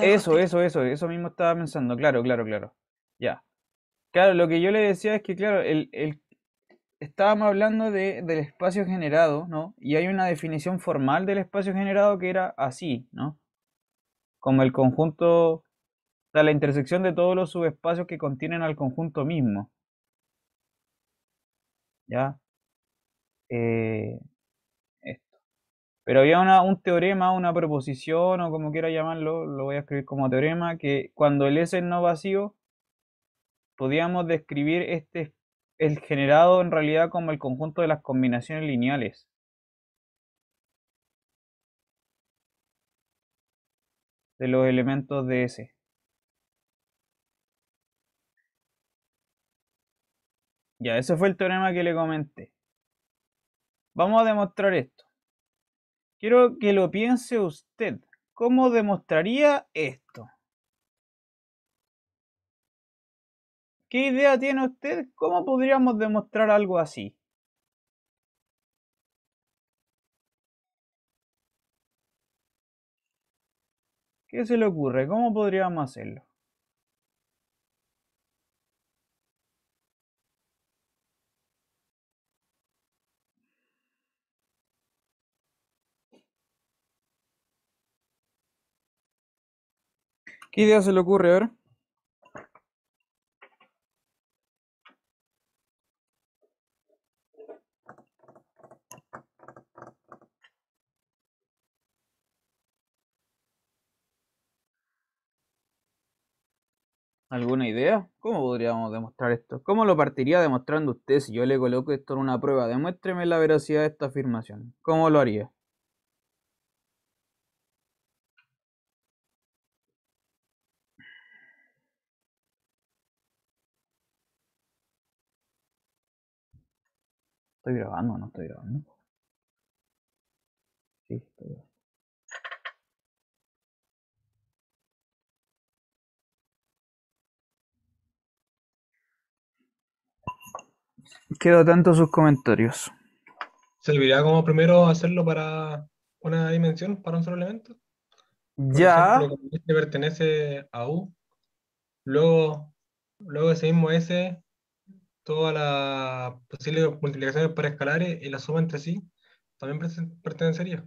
Eso, eso, eso, eso mismo estaba pensando, claro, claro, claro. Ya. Claro, lo que yo le decía es que, claro, el, el estábamos hablando de, del espacio generado, ¿no? Y hay una definición formal del espacio generado que era así, ¿no? Como el conjunto, o la intersección de todos los subespacios que contienen al conjunto mismo. ¿Ya? Eh, pero había un teorema, una proposición o como quiera llamarlo, lo voy a escribir como teorema, que cuando el S es no vacío, podíamos describir este, el generado en realidad como el conjunto de las combinaciones lineales. de los elementos de S. Ya, ese fue el teorema que le comenté. Vamos a demostrar esto. Quiero que lo piense usted. ¿Cómo demostraría esto? ¿Qué idea tiene usted? ¿Cómo podríamos demostrar algo así? ¿Qué se le ocurre? ¿Cómo podríamos hacerlo? ¿Qué idea se le ocurre? A ver. ¿Alguna idea? ¿Cómo podríamos demostrar esto? ¿Cómo lo partiría demostrando usted si yo le coloco esto en una prueba? Demuéstreme la veracidad de esta afirmación. ¿Cómo lo haría? Estoy grabando, o no estoy grabando. Sí, estoy grabando. Quedo tanto sus comentarios. ¿Serviría como primero hacerlo para una dimensión, para un solo elemento? ya. pertenece a U. Luego, luego ese mismo S todas las posibles multiplicaciones para escalares eh, y la suma entre sí también pertenecería.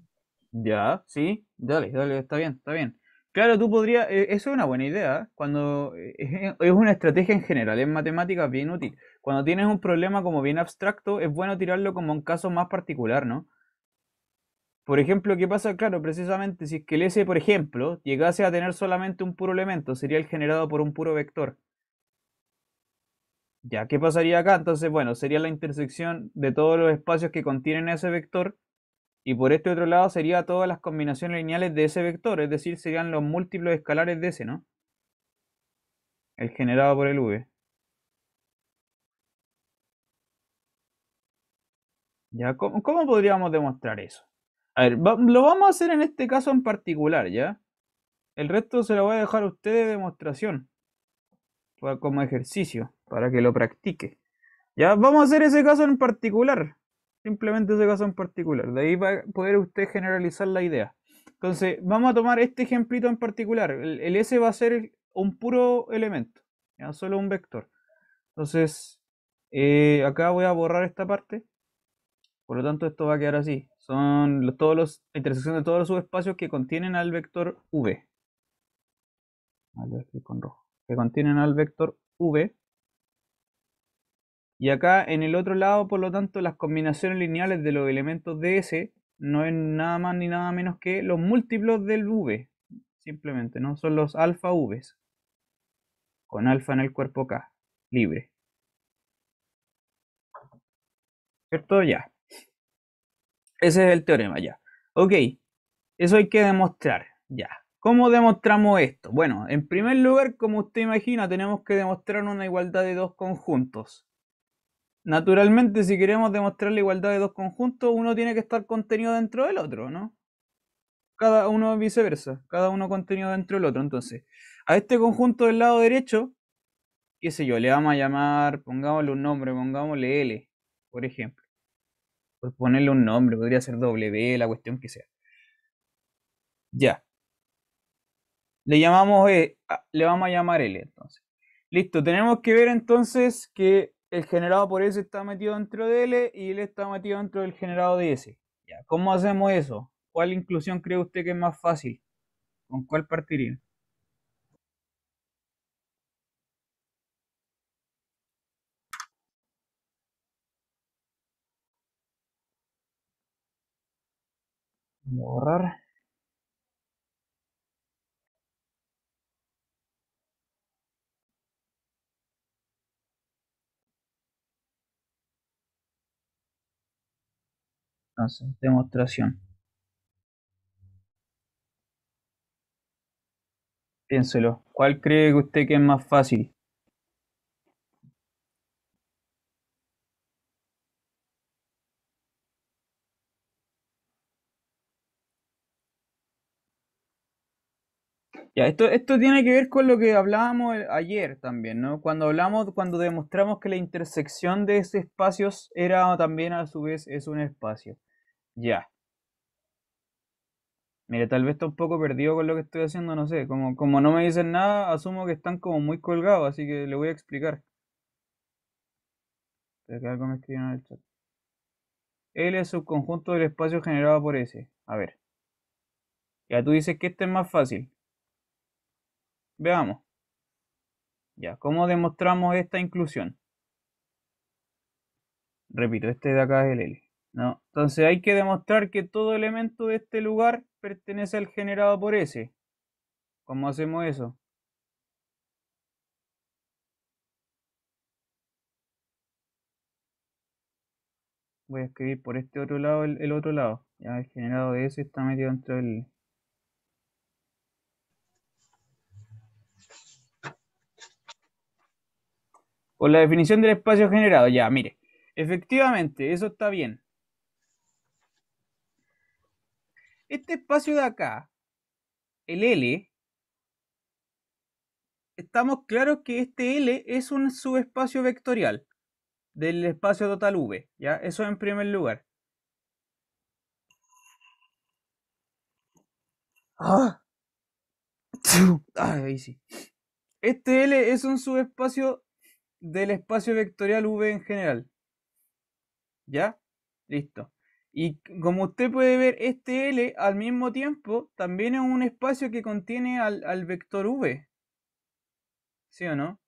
Ya, sí, dale, dale, está bien, está bien. Claro, tú podrías, eh, eso es una buena idea, ¿eh? cuando es una estrategia en general, en matemáticas bien útil. Cuando tienes un problema como bien abstracto, es bueno tirarlo como un caso más particular, ¿no? Por ejemplo, ¿qué pasa? Claro, precisamente si es que el S, por ejemplo, llegase a tener solamente un puro elemento, sería el generado por un puro vector. Ya, ¿qué pasaría acá? Entonces, bueno, sería la intersección de todos los espacios que contienen ese vector y por este otro lado sería todas las combinaciones lineales de ese vector, es decir, serían los múltiplos escalares de ese, ¿no? El generado por el V. ¿Ya? ¿Cómo, podríamos demostrar eso? A ver, lo vamos a hacer en este caso en particular, ¿ya? El resto se lo voy a dejar a ustedes de demostración, como ejercicio para que lo practique. Ya vamos a hacer ese caso en particular. Simplemente ese caso en particular. De ahí va a poder usted generalizar la idea. Entonces, vamos a tomar este ejemplito en particular. El, S va a ser un puro elemento, ya solo un vector. Entonces, eh, acá voy a borrar esta parte. Por lo tanto, esto va a quedar así. Son todos los, intersección de todos los subespacios que contienen al vector V. con rojo. Que contienen al vector V y acá en el otro lado, por lo tanto, las combinaciones lineales de los elementos de S no es nada más ni nada menos que los múltiplos del V. Simplemente, ¿no? Son los alfa Vs. Con alfa en el cuerpo K, libre. ¿Cierto? Ya. Ese es el teorema, ya. Ok, eso hay que demostrar, ya. ¿Cómo demostramos esto? Bueno, en primer lugar, como usted imagina, tenemos que demostrar una igualdad de dos conjuntos. Naturalmente, si queremos demostrar la igualdad de dos conjuntos, uno tiene que estar contenido dentro del otro, ¿no? Cada uno viceversa, cada uno contenido dentro del otro. Entonces, a este conjunto del lado derecho, qué sé yo, le vamos a llamar, pongámosle un nombre, pongámosle L, por ejemplo. pues ponerle un nombre, podría ser W, la cuestión que sea. Ya. Le llamamos e, le vamos a llamar L entonces. Listo, tenemos que ver entonces que el generado por S está metido dentro de L y L está metido dentro del generado de S. ¿Cómo hacemos eso? ¿Cuál inclusión cree usted que es más fácil? ¿Con cuál partiría? Borrar. demostración. Piénselo. ¿Cuál cree que usted que es más fácil? Ya, esto, esto tiene que ver con lo que hablábamos ayer también, ¿no? Cuando hablamos, cuando demostramos que la intersección de esos espacios era también a su vez es un espacio. Ya. Mira, tal vez está un poco perdido con lo que estoy haciendo, no sé. Como, como no me dicen nada, asumo que están como muy colgados, así que le voy a explicar. algo en el chat. L es subconjunto del espacio generado por S. A ver. Ya tú dices que este es más fácil. Veamos. Ya, ¿cómo demostramos esta inclusión? Repito, este de acá es el L. ¿no? Entonces hay que demostrar que todo elemento de este lugar pertenece al generado por S. ¿Cómo hacemos eso? Voy a escribir por este otro lado el, otro lado. Ya el generado de S está metido dentro del... Por la definición del espacio generado, ya, mire. Efectivamente, eso está bien. este espacio de acá, el L, estamos claros que este L es un subespacio vectorial del espacio total V, ¿ya? Eso en primer lugar. Ah. ah ahí sí. Este L es un subespacio del espacio vectorial V en general. ¿Ya? Listo. Y como usted puede ver, este L al mismo tiempo también es un espacio que contiene al, vector V. ¿Sí o no?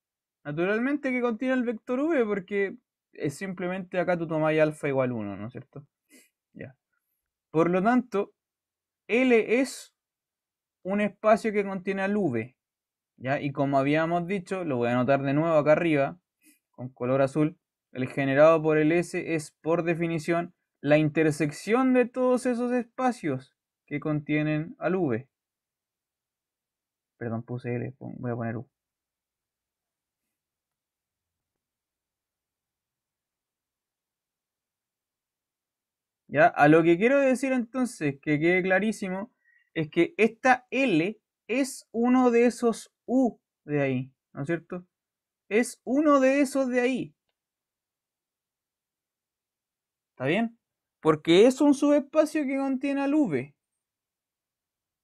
Naturalmente que contiene al vector V porque es simplemente acá tú tomáis alfa igual 1, ¿no es cierto? Ya. Por lo tanto, L es un espacio que contiene al V. ¿ya? Y como habíamos dicho, lo voy a anotar de nuevo acá arriba, con color azul, el generado por el S es por definición la intersección de todos esos espacios que contienen al V. Perdón, puse L, voy a poner U. ¿Ya? A lo que quiero decir entonces, que quede clarísimo, es que esta L es uno de esos U de ahí, ¿no es cierto? Es uno de esos de ahí. ¿Está bien? porque es un subespacio que contiene al V.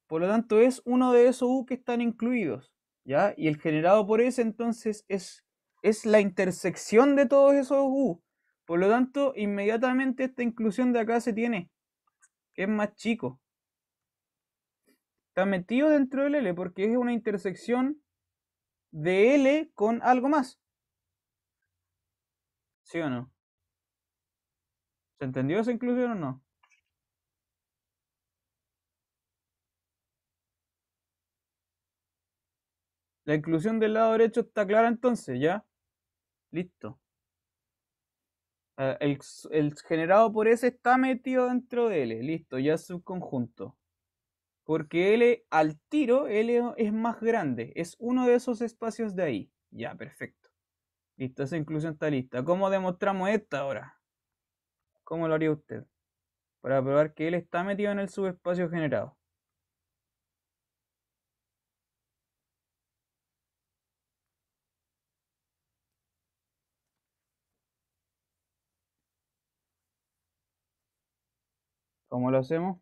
Por lo tanto, es uno de esos U que están incluidos. ¿ya? Y el generado por S entonces es, es la intersección de todos esos U. Por lo tanto, inmediatamente esta inclusión de acá se tiene. Es más chico. Está metido dentro del L porque es una intersección de L con algo más. ¿Sí o no? ¿Se entendió esa inclusión o no? La inclusión del lado derecho está clara entonces, ¿ya? Listo. Ah, el, generado por S está metido dentro de L, listo, ya es subconjunto. Porque L al tiro, L es más grande, es uno de esos espacios de ahí. Ya, perfecto. Listo, esa inclusión está lista. ¿Cómo demostramos esta ahora? ¿Cómo lo haría usted? Para probar que él está metido en el subespacio generado. ¿Cómo lo hacemos?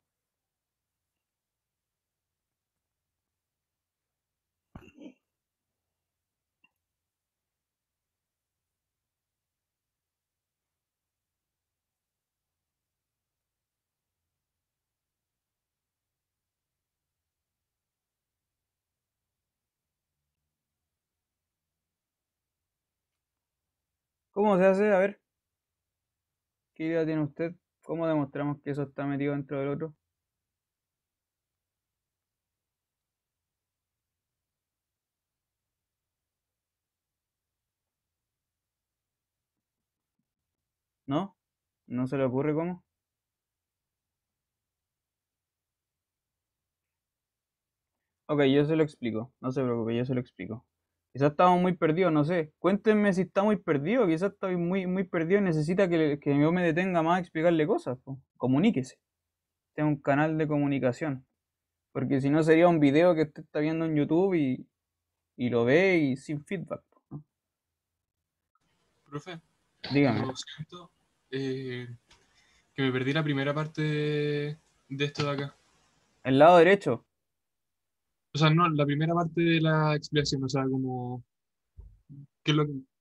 ¿Cómo se hace? A ver. ¿Qué idea tiene usted? ¿Cómo demostramos que eso está metido dentro del otro? ¿No? ¿No se le ocurre cómo? Ok, yo se lo explico. No se preocupe, yo se lo explico. Quizás estamos muy perdido, no sé. Cuéntenme si está muy perdido, quizás está muy, muy perdido y necesita que, yo me detenga más a explicarle cosas. Comuníquese. Tenga este un canal de comunicación. Porque si no sería un video que usted está viendo en YouTube y, y lo ve y sin feedback. Profe, dígame. Lo eh, que me perdí la primera parte de, de esto de acá. El lado derecho. O sea, no, la primera parte de la explicación, o sea, como.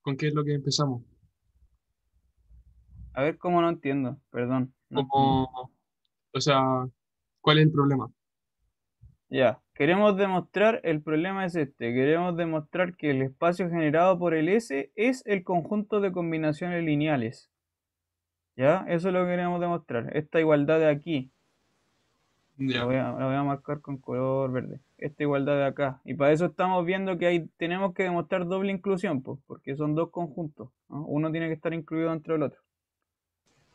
¿Con qué es lo que empezamos? A ver cómo no entiendo, perdón. Como, o sea, ¿cuál es el problema? Ya, queremos demostrar, el problema es este, queremos demostrar que el espacio generado por el S es el conjunto de combinaciones lineales. ¿Ya? Eso es lo que queremos demostrar, esta igualdad de aquí. La voy, a, marcar con color verde. Esta igualdad de acá. Y para eso estamos viendo que hay, tenemos que demostrar doble inclusión, porque son dos conjuntos. Uno tiene que estar incluido dentro del otro.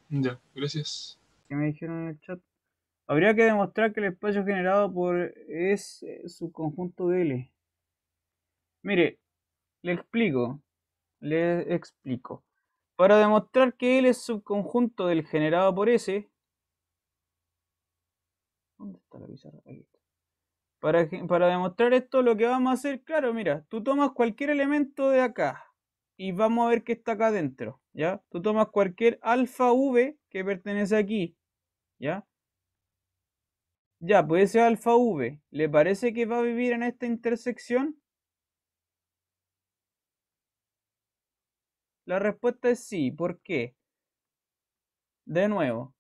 Ya, gracias. ¿Qué me dijeron en el chat? Habría que demostrar que el espacio generado por es eh, subconjunto de L. Mire, le explico. Le explico. Para demostrar que L es subconjunto del generado por S, ¿Dónde está la pizarra? Para, para demostrar esto, lo que vamos a hacer, claro, mira, tú tomas cualquier elemento de acá y vamos a ver qué está acá adentro, ¿ya? Tú tomas cualquier alfa V que pertenece aquí, ¿ya? Ya, pues ese alfa V, ¿le parece que va a vivir en esta intersección? La respuesta es sí, ¿por qué? De nuevo,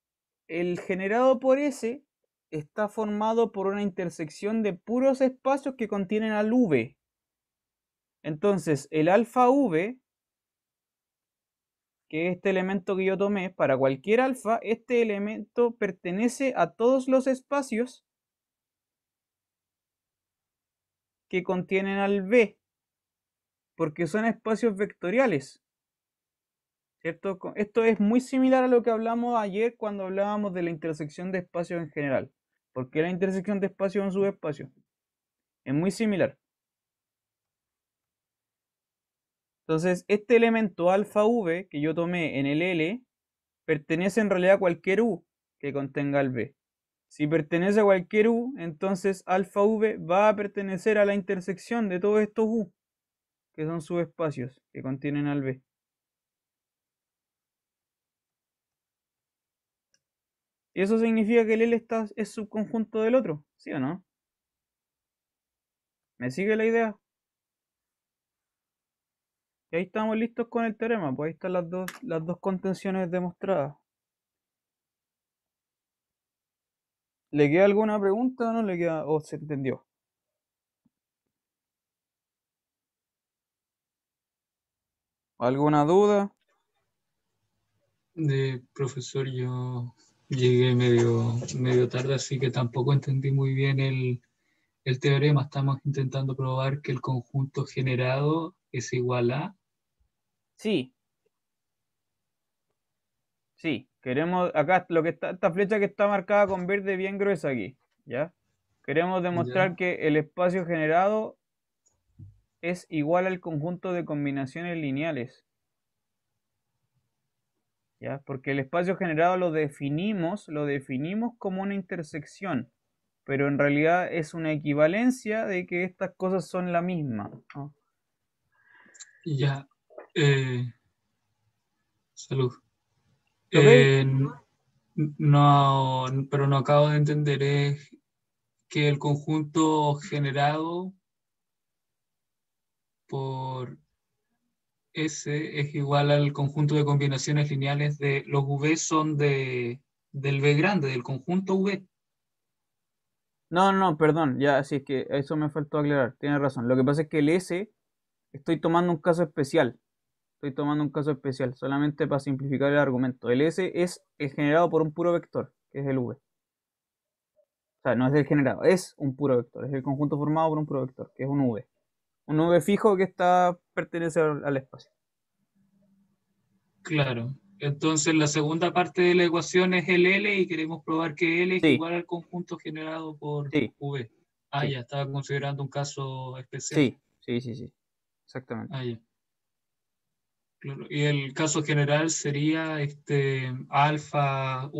el generado por S está formado por una intersección de puros espacios que contienen al V. Entonces, el alfa V, que es este elemento que yo tomé, para cualquier alfa, este elemento pertenece a todos los espacios que contienen al V, porque son espacios vectoriales. Esto es muy similar a lo que hablamos ayer cuando hablábamos de la intersección de espacios en general. ¿Por qué la intersección de espacios en subespacio? Es muy similar. Entonces, este elemento alfa v que yo tomé en el L pertenece en realidad a cualquier u que contenga al b. Si pertenece a cualquier u, entonces alfa v va a pertenecer a la intersección de todos estos u, que son subespacios que contienen al b. ¿Y Eso significa que el L es subconjunto del otro, ¿sí o no? ¿Me sigue la idea? Y ahí estamos listos con el teorema, pues ahí están las dos, las dos contenciones demostradas. ¿Le queda alguna pregunta o no le queda? ¿O se entendió? ¿Alguna duda? De eh, profesor, yo llegué medio, tarde, así que tampoco entendí muy bien el, teorema. Estamos intentando probar que el conjunto generado es igual a... Sí. Sí, queremos, acá lo que está, esta flecha que está marcada con verde bien gruesa aquí, ¿ya? Queremos demostrar que el espacio generado es igual al conjunto de combinaciones lineales. Porque el espacio generado lo definimos, lo definimos como una intersección, pero en realidad es una equivalencia de que estas cosas son la misma. Ya. Eh, salud. Eh, no, pero no acabo de entender es que el conjunto generado por S es igual al conjunto de combinaciones lineales de los V son de, del V grande, del conjunto V. No, no, perdón, ya, así es que eso me faltó aclarar, tienes razón. Lo que pasa es que el S, estoy tomando un caso especial, estoy tomando un caso especial, solamente para simplificar el argumento. El S es, es generado por un puro vector, que es el V. O sea, no es el generado, es un puro vector, es el conjunto formado por un puro vector, que es un V un V fijo que está pertenece al, espacio. Claro. Entonces la segunda parte de la ecuación es el L y queremos probar que L es igual al conjunto generado por V. Ah, ya, estaba considerando un caso especial. Sí, sí, sí, sí. Exactamente. Ah, ya. Y el caso general sería este alfa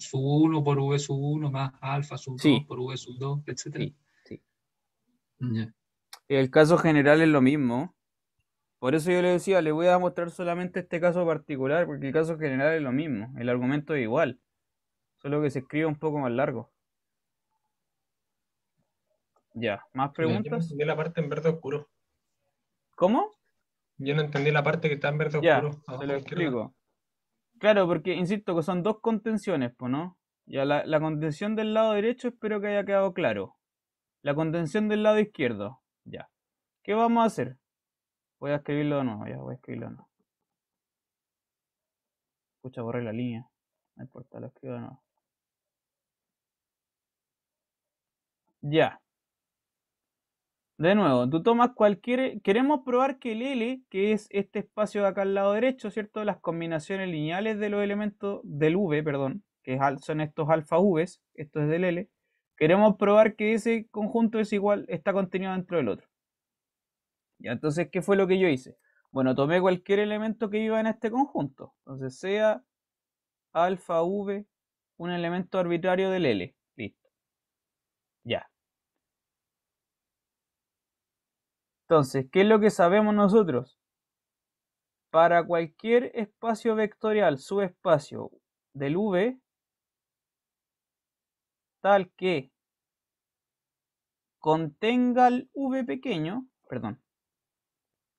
sub 1 por V sub 1 más alfa sub 2 por V sub 2, etc. Sí, Ya. El caso general es lo mismo. Por eso yo le decía, le voy a mostrar solamente este caso particular, porque el caso general es lo mismo, el argumento es igual, solo que se escribe un poco más largo. Ya, ¿más preguntas? Yo no entendí la parte en verde oscuro. ¿Cómo? Yo no entendí la parte que está en verde ya, oscuro. lo explico. Claro, porque insisto que son dos contenciones, ¿no? Ya la contención del lado derecho espero que haya quedado claro. La contención del lado izquierdo, ya. ¿Qué vamos a hacer? Voy a escribirlo de no? ya voy a escribirlo o no. Escucha, borré la línea. No importa, lo escribo de nuevo. Ya. De nuevo, tú tomas cualquier... Queremos probar que el L, que es este espacio de acá al lado derecho, ¿cierto? Las combinaciones lineales de los elementos del V, perdón, que son estos alfa Vs, esto es del L, queremos probar que ese conjunto es igual, está contenido dentro del otro. Y Entonces, ¿qué fue lo que yo hice? Bueno, tomé cualquier elemento que iba en este conjunto. Entonces, sea alfa v un elemento arbitrario del L. Listo. Ya. Entonces, ¿qué es lo que sabemos nosotros? Para cualquier espacio vectorial subespacio del V, tal que contenga el v pequeño, perdón,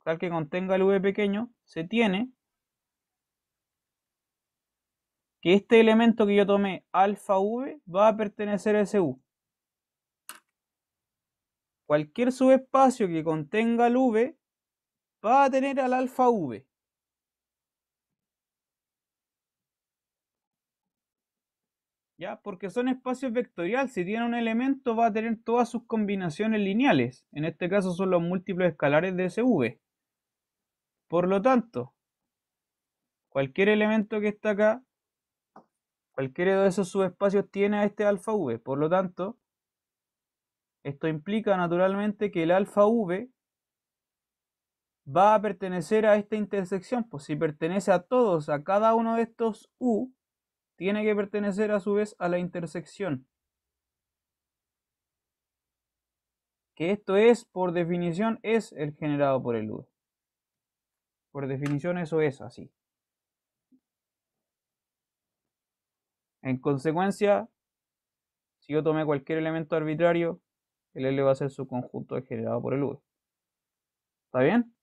tal que contenga el v pequeño, se tiene que este elemento que yo tomé, alfa v, va a pertenecer a ese u. Cualquier subespacio que contenga el v va a tener al alfa v. ¿ya? Porque son espacios vectoriales, si tiene un elemento va a tener todas sus combinaciones lineales, en este caso son los múltiplos escalares de V. Por lo tanto, cualquier elemento que está acá, cualquiera de esos subespacios tiene a este alfa V, por lo tanto, esto implica naturalmente que el alfa V va a pertenecer a esta intersección, pues si pertenece a todos, a cada uno de estos U, tiene que pertenecer a su vez a la intersección. Que esto es, por definición, es el generado por el U. Por definición eso es así. En consecuencia, si yo tomé cualquier elemento arbitrario, el L va a ser su conjunto generado por el U. ¿Está bien?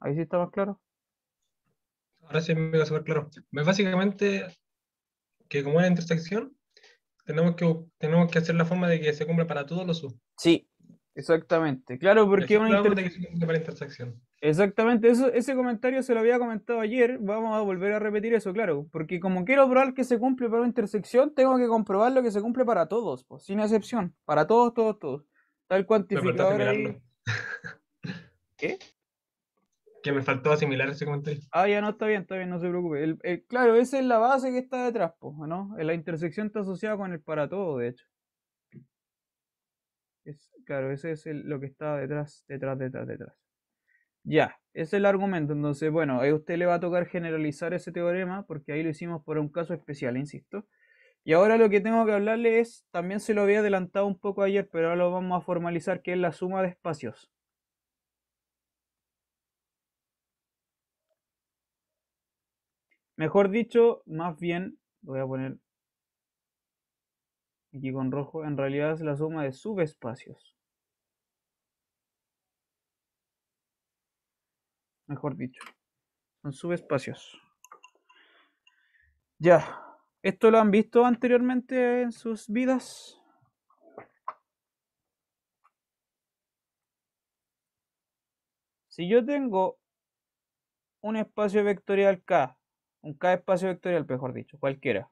Ahí sí está más claro. Ahora sí me va a súper claro. Básicamente, que como es la intersección, tenemos que, tenemos que hacer la forma de que se cumpla para todos los sub. Sí, exactamente. Claro, porque es una para intersección. Exactamente, eso, ese comentario se lo había comentado ayer, vamos a volver a repetir eso, claro, porque como quiero probar que se cumple para la intersección, tengo que comprobar lo que se cumple para todos, pues, sin excepción, para todos, todos, todos. Tal cuantificador ahí... ¿Qué? que me faltó asimilar ese comentario. Ah, ya no, está bien, está bien, no se preocupe. El, claro, esa es la base que está detrás, ¿no? La intersección está asociada con el para todo, de hecho. Es, claro, ese es lo que está detrás, detrás, detrás, detrás. Ya, ese es el argumento. Entonces, bueno, a usted le va a tocar generalizar ese teorema, porque ahí lo hicimos por un caso especial, insisto. Y ahora lo que tengo que hablarle es, también se lo había adelantado un poco ayer, pero ahora lo vamos a formalizar, que es la suma de espacios. Mejor dicho, más bien, voy a poner aquí con rojo, en realidad es la suma de subespacios. Mejor dicho, son subespacios. Ya, ¿esto lo han visto anteriormente en sus vidas? Si yo tengo un espacio vectorial K un K espacio vectorial, mejor dicho, cualquiera.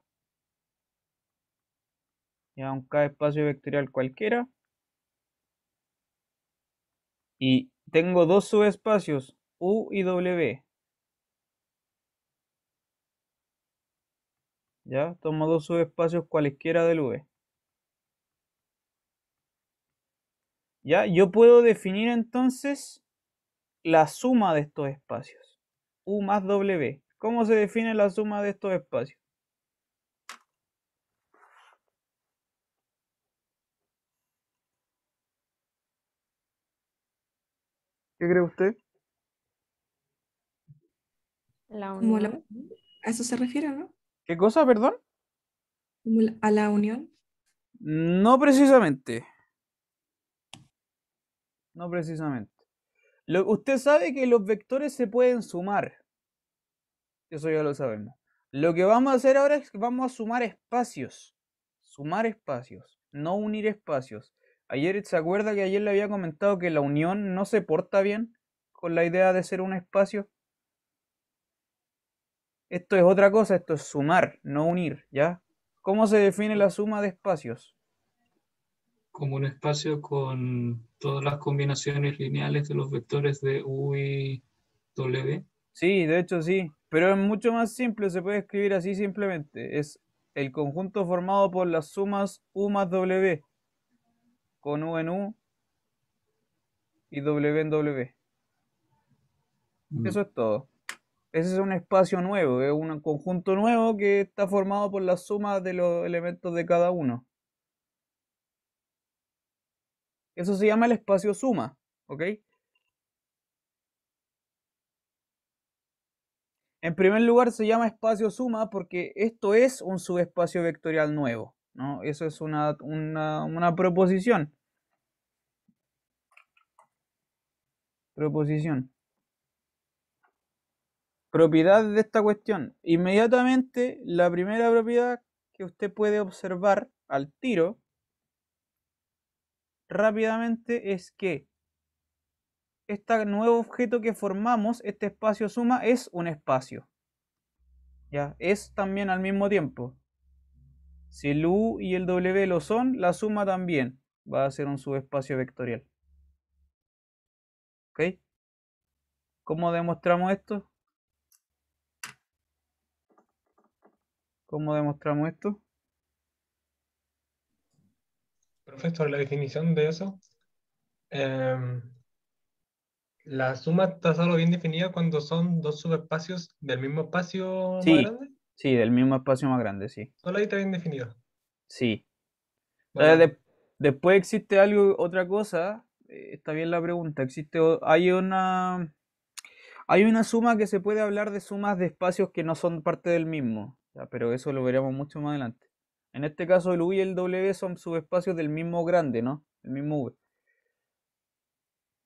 Ya un K espacio vectorial cualquiera. Y tengo dos subespacios, U y W. Ya, tomo dos subespacios cualquiera del V. Ya, yo puedo definir entonces la suma de estos espacios. U más W. ¿Cómo se define la suma de estos espacios? ¿Qué cree usted? La unión. a eso se refiere, ¿no? ¿Qué cosa, perdón? ¿A la unión? No precisamente. No precisamente. usted sabe que los vectores se pueden sumar. Eso ya lo sabemos. Lo que vamos a hacer ahora es que vamos a sumar espacios. Sumar espacios, no unir espacios. Ayer se acuerda que ayer le había comentado que la unión no se porta bien con la idea de ser un espacio. Esto es otra cosa, esto es sumar, no unir, ¿ya? ¿Cómo se define la suma de espacios? Como un espacio con todas las combinaciones lineales de los vectores de U y W. Sí, de hecho sí. Pero es mucho más simple, se puede escribir así simplemente. Es el conjunto formado por las sumas U más W, con U en U y W en W. Mm. Eso es todo. Ese es un espacio nuevo, es un conjunto nuevo que está formado por la suma de los elementos de cada uno. Eso se llama el espacio suma, ¿ok? En primer lugar, se llama espacio suma porque esto es un subespacio vectorial nuevo. ¿no? Eso es una, una proposición. Proposición. Propiedad de esta cuestión. Inmediatamente, la primera propiedad que usted puede observar al tiro rápidamente es que este nuevo objeto que formamos, este espacio suma, es un espacio. ¿Ya? Es también al mismo tiempo. Si el U y el W lo son, la suma también va a ser un subespacio vectorial. ¿Ok? ¿Cómo demostramos esto? ¿Cómo demostramos esto? Profesor, la definición de eso. Em, la suma está solo bien definida cuando son dos subespacios del mismo espacio más grande. Sí, del mismo espacio más grande, sí. Solo ahí está bien definido. Sí. después existe algo, otra cosa. Eh, está bien la pregunta. Existe, hay una, hay una suma que se puede hablar de sumas de espacios que no son parte del mismo. pero eso lo veremos mucho más adelante. En este caso, el U y el W son subespacios del mismo grande, ¿no? El mismo V.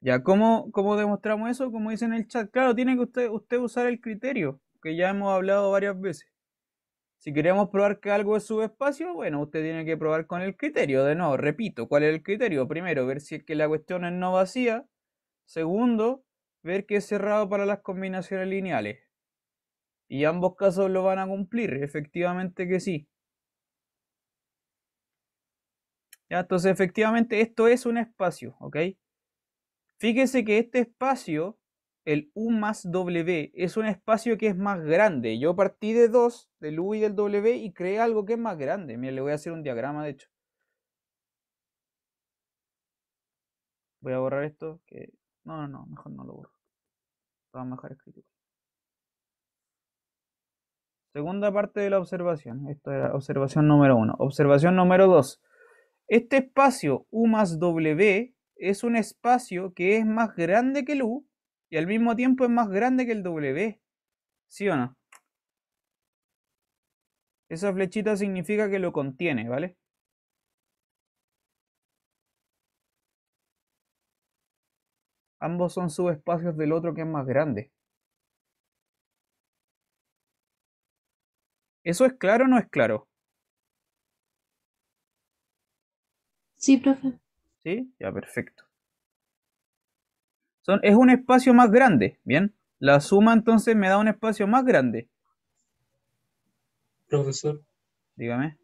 Ya, ¿cómo, demostramos eso? Como dice en el chat, claro, tiene que usted, usted usar el criterio, que ya hemos hablado varias veces. Si queremos probar que algo es subespacio, bueno, usted tiene que probar con el criterio. De nuevo, repito, ¿cuál es el criterio? Primero, ver si es que la cuestión es no vacía. Segundo, ver que es cerrado para las combinaciones lineales. Y ambos casos lo van a cumplir, efectivamente que sí. Ya, entonces, efectivamente, esto es un espacio, ¿ok? Fíjense que este espacio, el U más W, es un espacio que es más grande. Yo partí de dos, del U y del W, y creé algo que es más grande. Mira, le voy a hacer un diagrama, de hecho. Voy a borrar esto, No, no, no, mejor no lo borro. Vamos a dejar escrito. Segunda parte de la observación. Esta era observación número 1. Observación número 2. Este espacio U más W es un espacio que es más grande que el U y al mismo tiempo es más grande que el W. ¿Sí o no? Esa flechita significa que lo contiene, ¿vale? Ambos son subespacios del otro que es más grande. ¿Eso es claro o no es claro? Sí, profe. ¿Sí? Ya, perfecto. Son, es un espacio más grande, ¿bien? La suma entonces me da un espacio más grande. Profesor. Dígame.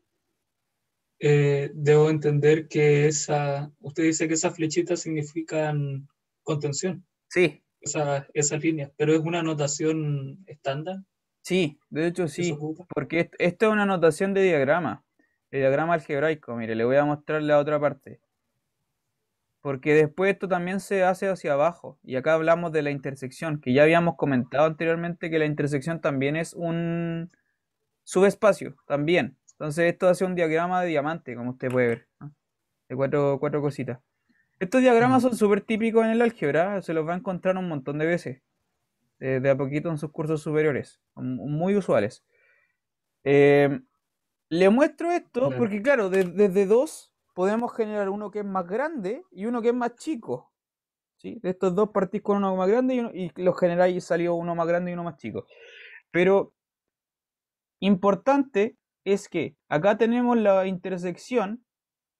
Eh, debo entender que esa, usted dice que esas flechitas significan contención. Sí. Esa, líneas, línea, pero es una notación estándar. Sí, de hecho sí, porque esto, es una notación de diagrama, de diagrama algebraico. Mire, le voy a mostrar la otra parte porque después esto también se hace hacia abajo. Y acá hablamos de la intersección, que ya habíamos comentado anteriormente que la intersección también es un subespacio, también. Entonces esto hace un diagrama de diamante, como usted puede ver, de cuatro, cositas. Estos diagramas mm. son súper típicos en el álgebra, se los va a encontrar un montón de veces, eh, de, a poquito en sus cursos superiores, muy usuales. Eh, le muestro esto porque, claro, desde dos podemos generar uno que es más grande y uno que es más chico. ¿sí? De estos dos partís con uno más grande y, uno, los generáis y salió uno más grande y uno más chico. Pero importante es que acá tenemos la intersección,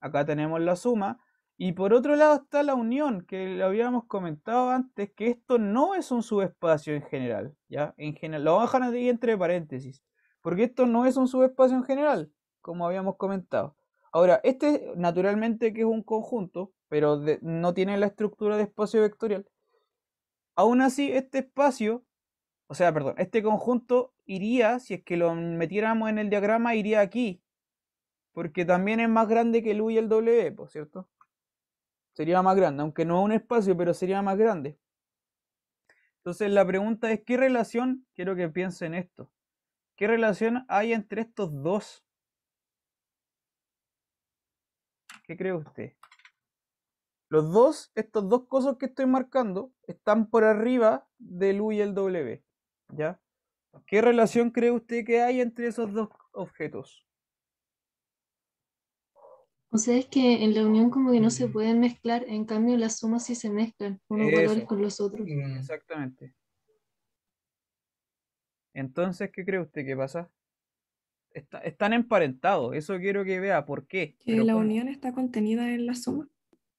acá tenemos la suma, y por otro lado está la unión, que lo habíamos comentado antes, que esto no es un subespacio en general, ¿ya? En general, lo bajan a entre paréntesis, porque esto no es un subespacio en general, como habíamos comentado. Ahora, este naturalmente que es un conjunto, pero no tiene la estructura de espacio vectorial. Aún así, este espacio, o sea, perdón, este conjunto iría, si es que lo metiéramos en el diagrama, iría aquí. Porque también es más grande que el U y el W, por cierto. Sería más grande, aunque no es un espacio, pero sería más grande. Entonces la pregunta es, ¿qué relación, quiero que piensen esto, qué relación hay entre estos dos? ¿Qué cree usted? Los dos, estos dos cosas que estoy marcando, están por arriba del U y el W. ¿Ya? ¿Qué relación cree usted que hay entre esos dos objetos? O sea, es que en la unión como que no se mm. pueden mezclar, en cambio las sumas sí se mezclan, unos valores con los otros. Mm, exactamente. Entonces, ¿qué cree usted que pasa? están emparentados. Eso quiero que vea por qué. Que la unión está contenida en la suma.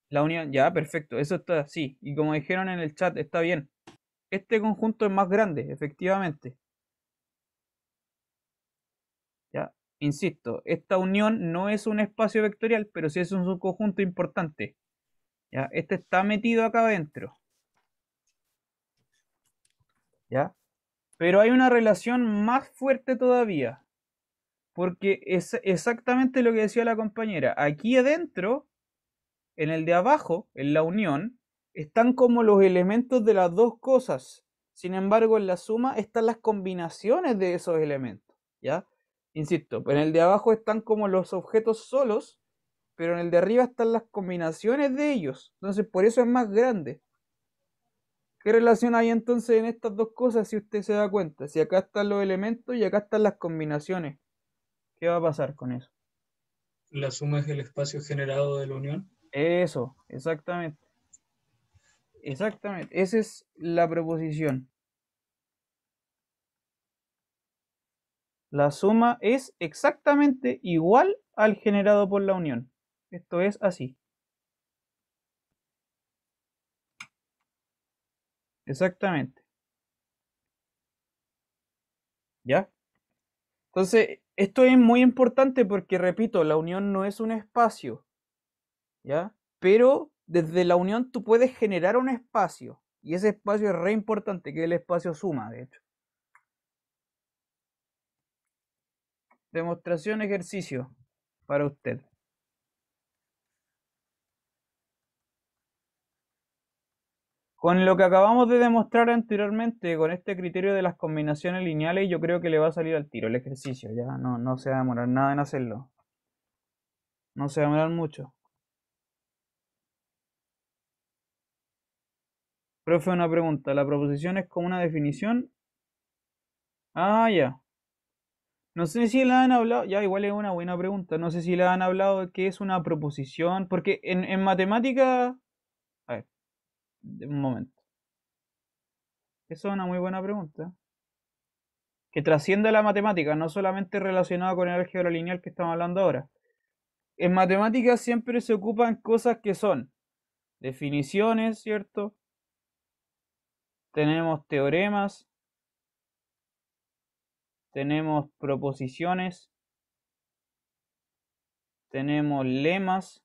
La unión, ya, perfecto. Eso está así. Y como dijeron en el chat, está bien. Este conjunto es más grande, efectivamente. Ya, insisto, esta unión no es un espacio vectorial, pero sí es un subconjunto importante. Ya, este está metido acá adentro. ¿Ya? Pero hay una relación más fuerte todavía. Porque es exactamente lo que decía la compañera. Aquí adentro, en el de abajo, en la unión, están como los elementos de las dos cosas. Sin embargo, en la suma están las combinaciones de esos elementos. ¿Ya? Insisto, en el de abajo están como los objetos solos, pero en el de arriba están las combinaciones de ellos. Entonces, por eso es más grande. ¿Qué relación hay entonces en estas dos cosas si usted se da cuenta? Si acá están los elementos y acá están las combinaciones. ¿Qué va a pasar con eso? La suma es el espacio generado de la unión. Eso, exactamente. Exactamente. Esa es la proposición. La suma es exactamente igual al generado por la unión. Esto es así. Exactamente. ¿Ya? Entonces, esto es muy importante porque, repito, la unión no es un espacio, ¿ya? Pero desde la unión tú puedes generar un espacio y ese espacio es re importante, que el espacio suma, de hecho. Demostración ejercicio para usted. Con lo que acabamos de demostrar anteriormente, con este criterio de las combinaciones lineales, yo creo que le va a salir al tiro el ejercicio. Ya no, no se va a demorar nada en hacerlo. No se va a demorar mucho. Profe, una pregunta. ¿La proposición es como una definición? Ah, ya. No sé si la han hablado, ya igual es una buena pregunta, no sé si la han hablado de qué es una proposición, porque en, en matemática un momento? es una muy buena pregunta. Que trasciende la matemática, no solamente relacionada con el álgebra lineal que estamos hablando ahora. En matemáticas siempre se ocupan cosas que son definiciones, ¿cierto? Tenemos teoremas, tenemos proposiciones, tenemos lemas,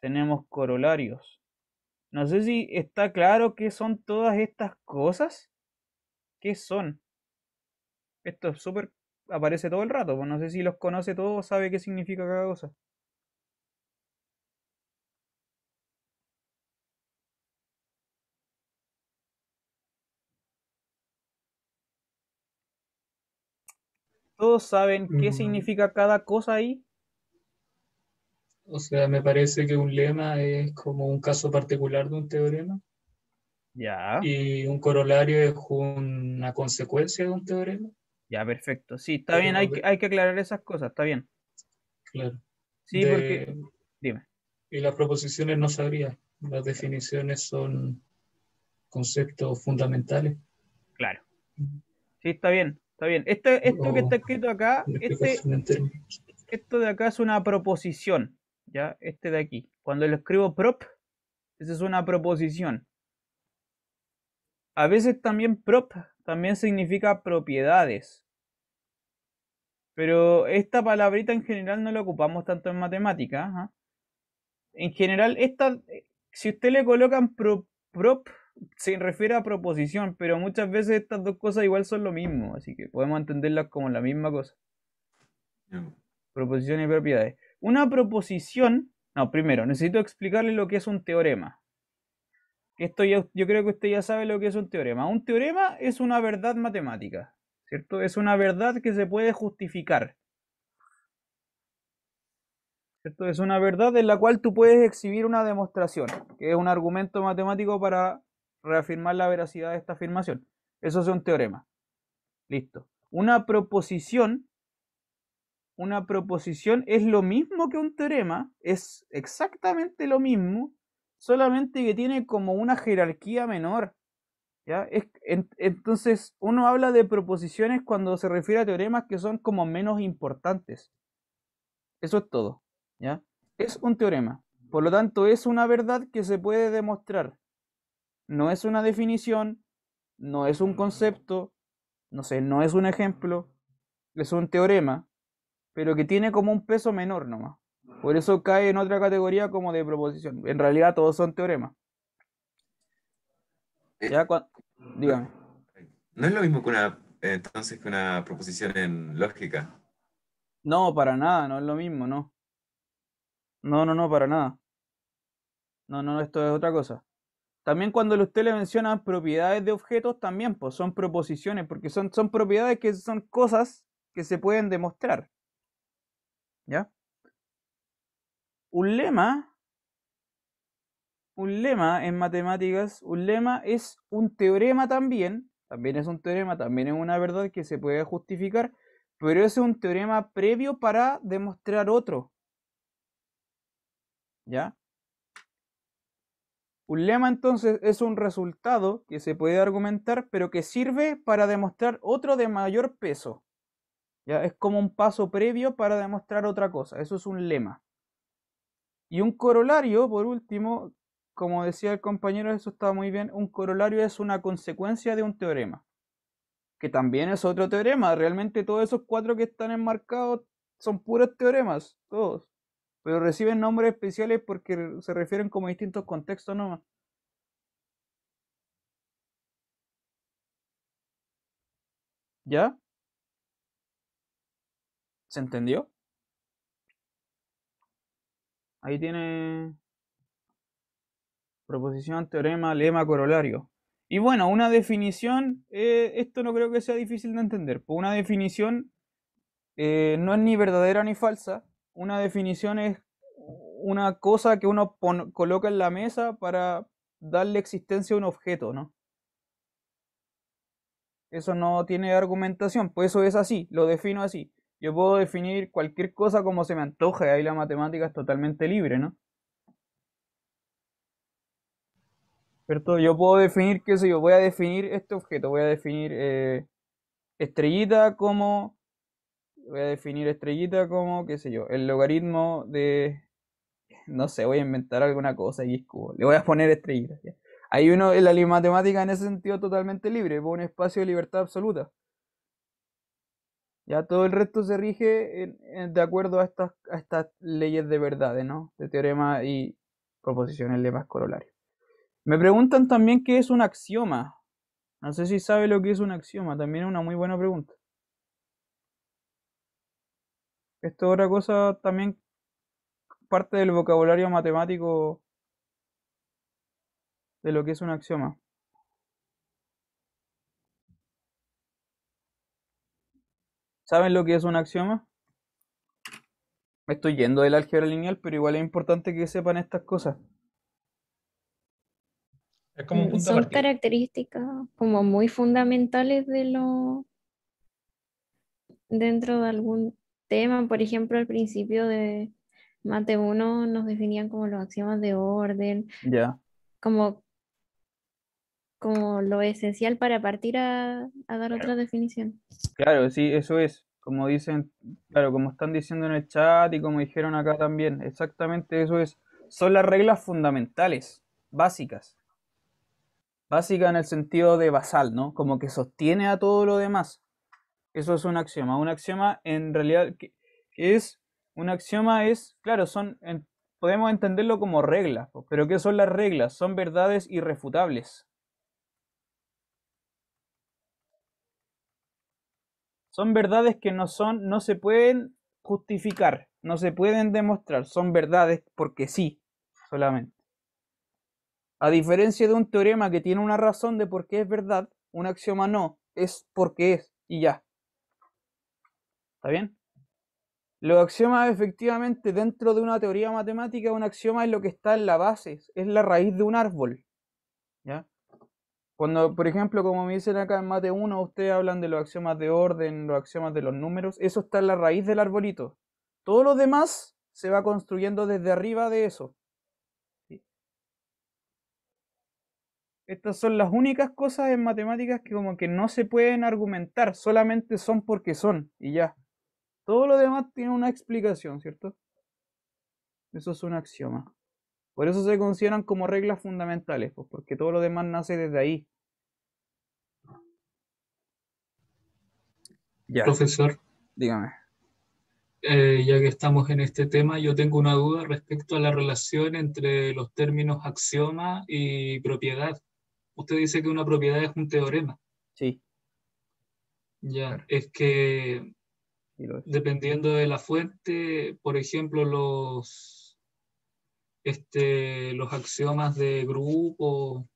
tenemos corolarios. No sé si está claro qué son todas estas cosas. ¿Qué son? Esto es súper... aparece todo el rato, pues no sé si los conoce todos o sabe qué significa cada cosa. Todos saben qué mm. significa cada cosa ahí. O sea, me parece que un lema es como un caso particular de un teorema. Ya. Y un corolario es una consecuencia de un teorema. Ya, perfecto. Sí, está bien, hay, hay, que aclarar esas cosas, está bien. Claro. Sí, porque. Dime. Y las proposiciones no sabría. Las definiciones son conceptos fundamentales. Claro. Sí, está bien, está bien. Este, esto que está escrito acá, este este esto de acá es una proposición. ¿ya? Este de aquí. Cuando lo escribo prop, esa es una proposición. A veces también prop también significa propiedades. Pero esta palabrita en general no la ocupamos tanto en matemática. ¿ah? En general, esta, eh, si usted le colocan prop, se refiere a proposición, pero muchas veces estas dos cosas igual son lo mismo, así que podemos entenderlas como la misma cosa. Proposición y propiedades. Una proposición, no, primero, necesito explicarle lo que es un teorema. Esto yo creo que usted ya sabe lo que es un teorema. Un teorema es una verdad matemática, ¿cierto? Es una verdad que se puede justificar. ¿Cierto? Es una verdad en la cual tú puedes exhibir una demostración, que es un argumento matemático para reafirmar la veracidad de esta afirmación. Eso es un teorema. Listo. Una proposición una proposición es lo mismo que un teorema, es exactamente lo mismo, solamente que tiene como una jerarquía menor. ¿ya? entonces, uno habla de proposiciones cuando se refiere a teoremas que son como menos importantes. Eso es todo. ¿ya? Es un teorema. Por lo tanto, es una verdad que se puede demostrar. No es una definición, no es un concepto, no sé, no es un ejemplo, es un teorema pero que tiene como un peso menor nomás. Por eso cae en otra categoría como de proposición. En realidad todos son teoremas. Eh, ya, Dígame. No es lo mismo que una, entonces que una proposición en lógica. No, para nada, no es lo mismo, no. No, no, no, para nada. No, no, esto es otra cosa. También cuando usted le menciona propiedades de objetos, también pues, son proposiciones, porque son, son propiedades que son cosas que se pueden demostrar. Un lema, un lema en matemáticas, un lema es un teorema también, también es un teorema, también es una verdad que se puede justificar, pero es un teorema previo para demostrar otro. ¿Ya? Un lema entonces es un resultado que se puede argumentar, pero que sirve para demostrar otro de mayor peso. Es como un paso previo para demostrar otra cosa, eso es un lema. Y un corolario, por último, como decía el compañero, eso estaba muy bien, un corolario es una consecuencia de un teorema, que también es otro teorema, realmente todos esos cuatro que están enmarcados son puros teoremas, todos, pero reciben nombres especiales porque se refieren como a distintos contextos nomás. ¿Ya? ¿Se entendió? Ahí tiene proposición, teorema, lema, corolario. Y bueno, una definición, eh, esto no creo que sea difícil de entender. Pues una definición eh, no es ni verdadera ni falsa. Una definición es una cosa que uno coloca en la mesa para darle existencia a un objeto, ¿no? Eso no tiene argumentación, pues eso es así, lo defino así yo puedo definir cualquier cosa como se me antoje, ahí la matemática es totalmente libre, ¿no? ¿Cierto? Yo puedo definir, qué sé yo, voy a definir este objeto, voy a definir eh, estrellita como, voy a definir estrellita como, qué sé yo, el logaritmo de, no sé, voy a inventar alguna cosa y le voy a poner estrellita. Hay uno, la matemática en ese sentido totalmente libre, Es un espacio de libertad absoluta. Ya todo el resto se rige de acuerdo a estas, leyes de verdades, ¿no? De teorema y proposiciones, lemas, corolarios. Me preguntan también qué es un axioma. No sé si sabe lo que es un axioma, también es una muy buena pregunta. Esto es otra cosa también parte del vocabulario matemático de lo que es un axioma. ¿Saben lo que es un axioma? Me Estoy yendo del álgebra lineal, pero igual es importante que sepan estas cosas. Es Son características como muy fundamentales de lo dentro de algún tema. Por ejemplo, al principio de Mate 1 nos definían como los axiomas de orden. Ya. Como como lo esencial para partir a, dar otra definición. Claro, sí, eso es. Como dicen, claro, como están diciendo en el chat y como dijeron acá también, exactamente eso es. Son las reglas fundamentales, básicas. Básicas en el sentido de basal, ¿no? Como que sostiene a todo lo demás. Eso es un axioma. Un axioma en realidad es, un axioma es, claro, son, podemos entenderlo como reglas, pero ¿qué son las reglas? Son verdades irrefutables Son verdades que no son, no se pueden justificar, no se pueden demostrar, son verdades porque sí, solamente. A diferencia de un teorema que tiene una razón de por qué es verdad, un axioma no, es porque es y ya. ¿Está bien? Los axiomas efectivamente dentro de una teoría matemática, un axioma es lo que está en la base, es la raíz de un árbol. ¿Ya? Cuando, por ejemplo, como me dicen acá en más de uno, ustedes hablan de los axiomas de orden, los axiomas de los números, eso está en la raíz del arbolito. Todo lo demás se va construyendo desde arriba de eso. Estas son las únicas cosas en matemáticas que como que no se pueden argumentar, solamente son porque son y ya. Todo lo demás tiene una explicación, ¿cierto? Eso es un axioma. Por eso se consideran como reglas fundamentales, pues, porque todo lo demás nace desde ahí. Ya. Profesor. Dígame. Eh, ya que estamos en este tema, yo tengo una duda respecto a la relación entre los términos axioma y propiedad. Usted dice que una propiedad es un teorema. Sí. Ya, es que dependiendo de la fuente, por ejemplo, los este, los axiomas de grupo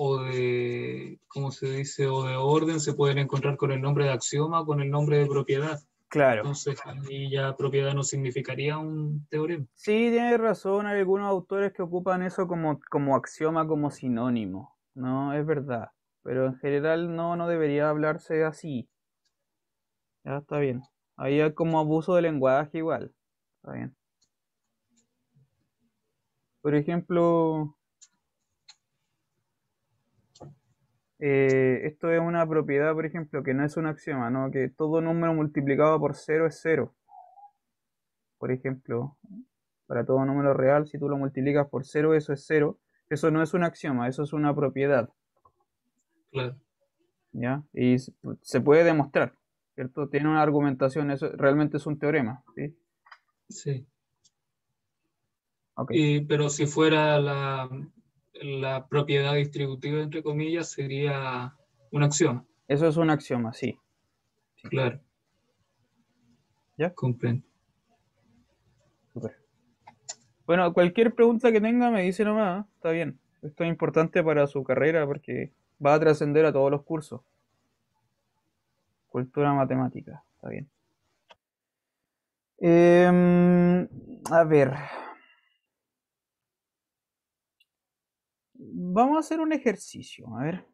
o de, ¿cómo se dice?, o de orden se pueden encontrar con el nombre de axioma o con el nombre de propiedad. Claro. Entonces, ahí ya propiedad no significaría un teorema. Sí, tiene razón, hay algunos autores que ocupan eso como, como axioma, como sinónimo, ¿no? Es verdad. Pero en general no, no debería hablarse así. Ya está bien. Ahí hay como abuso de lenguaje igual. Está bien. Por ejemplo, eh, esto es una propiedad, por ejemplo, que no es un axioma, ¿no? Que todo número multiplicado por cero es cero. Por ejemplo, para todo número real, si tú lo multiplicas por cero, eso es cero. Eso no es un axioma, eso es una propiedad. Claro. ¿Ya? Y se puede demostrar, ¿cierto? Tiene una argumentación, eso realmente es un teorema, ¿sí? Sí. Eh, pero si fuera la, propiedad distributiva, entre comillas, sería un axioma. Eso es un axioma, sí. Claro. ¿Ya? Comprendo. Bueno, cualquier pregunta que tenga me dice nomás, ¿eh? está bien. Esto es importante para su carrera porque va a trascender a todos los cursos. Cultura matemática, está bien. Em, a ver, Vamos a hacer un ejercicio, a ver.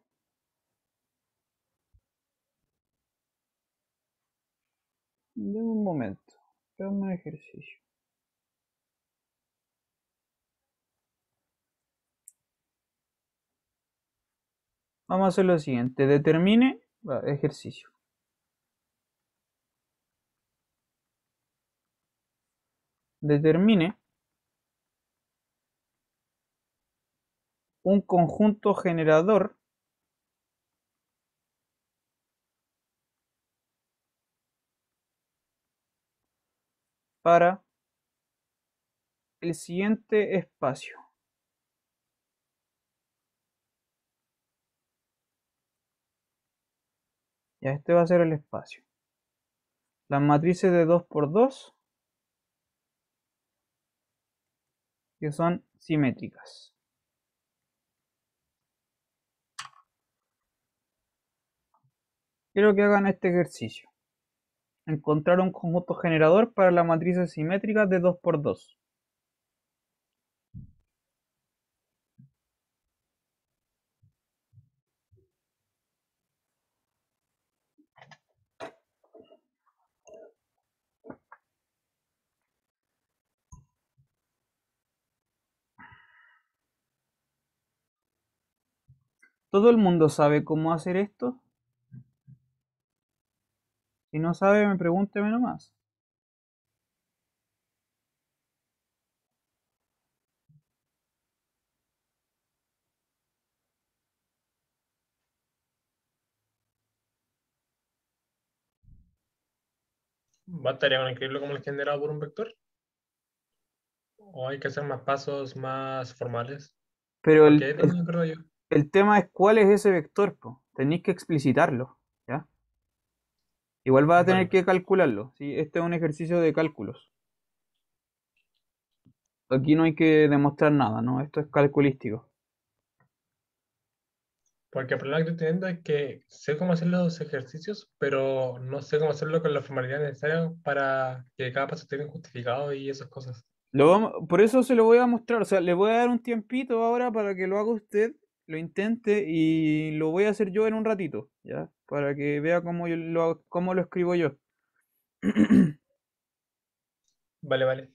De un momento, un ejercicio. Vamos a hacer lo siguiente, determine ejercicio. Determine un conjunto generador para el siguiente espacio. Ya este va a ser el espacio. Las matrices de 2 por 2 que son simétricas. Quiero que hagan este ejercicio. Encontrar un conjunto generador para la matriz simétrica de 2x2. ¿Todo el mundo sabe cómo hacer esto? Si no sabe, me pregúnteme nomás. ¿Bastaría con escribirlo como el generado por un vector? ¿O hay que hacer más pasos más formales? Pero el, tema es cuál es ese vector, po. tenéis que explicitarlo. Igual vas a tener que calcularlo, Este es un ejercicio de cálculos. Aquí no hay que demostrar nada, ¿no? Esto es calculístico. Porque el problema que estoy teniendo es que sé cómo hacer los ejercicios, pero no sé cómo hacerlo con la formalidad necesaria para que cada paso esté bien justificado y esas cosas. por eso se lo voy a mostrar, o sea, le voy a dar un tiempito ahora para que lo haga usted, lo intente y lo voy a hacer yo en un ratito, ¿ya? para que vea cómo, lo, cómo lo escribo yo. Vale, vale.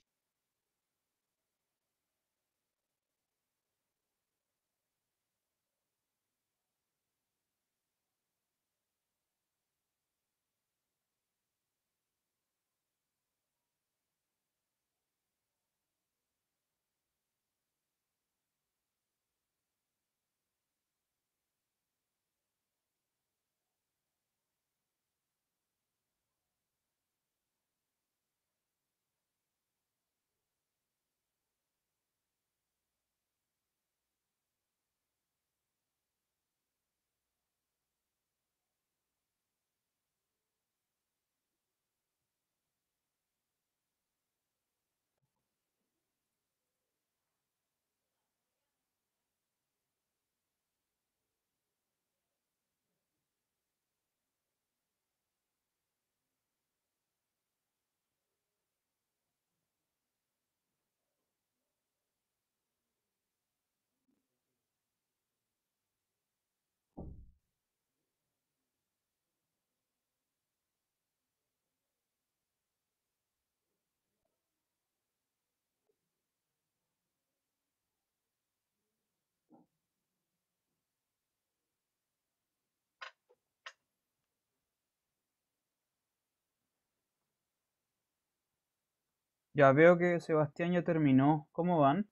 Ya veo que Sebastián ya terminó. ¿Cómo van?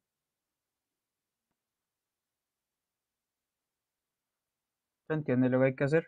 ¿Se entiende lo que hay que hacer?